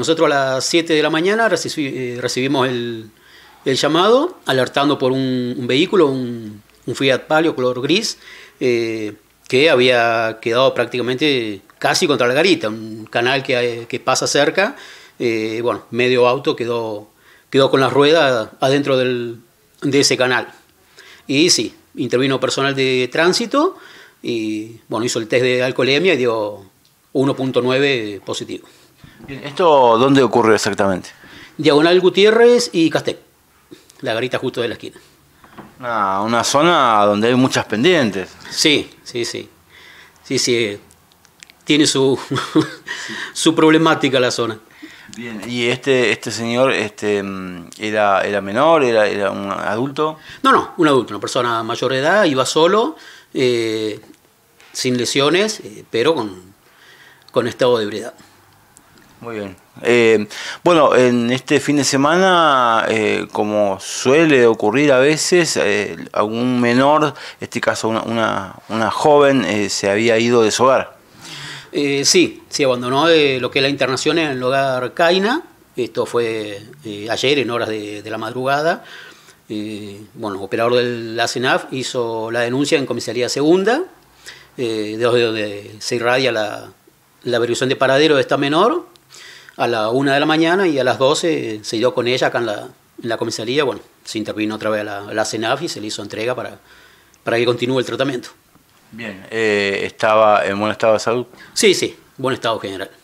Nosotros a las 7 de la mañana eh, recibimos el, llamado, alertando por un, vehículo, un, Fiat Palio color gris, eh, que había quedado prácticamente casi contra la garita, un canal que, pasa cerca, eh, bueno, medio auto quedó, quedó con la rueda adentro del, de ese canal. Y sí, intervino personal de tránsito y bueno, hizo el test de alcoholemia y dio 1.9 positivo. ¿esto dónde ocurre exactamente? Diagonal Gutiérrez y Castec, la garita justo de la esquina. Ah, una zona donde hay muchas pendientes. Sí, sí, sí. Sí, sí. Tiene su, problemática la zona. Bien, ¿y este, este señor este, mm, era, era menor, era, era un adulto? No, no, un adulto, una persona mayor de edad, iba solo, eh, sin lesiones, eh, pero con, con estado de ebriedad. Muy bien. Eh, bueno, en este fin de semana, eh, como suele ocurrir a veces, eh, algún menor, en este caso una, una, joven, se había ido de su hogar. sí, sí, abandonó lo que es la internación en el hogar Caina. Esto fue ayer en horas de, la madrugada. bueno, operador de la hizo la denuncia en comisaría segunda, de donde se irradia la, la averiguación de paradero de esta menor a la una de la mañana y a las 12 se dio con ella acá en la, la comisaría. Bueno, se intervino otra vez la, CENAF y se le hizo entrega para, para que continúe el tratamiento. Bien, eh, ¿estaba en buen estado de salud? Sí, sí, buen estado general.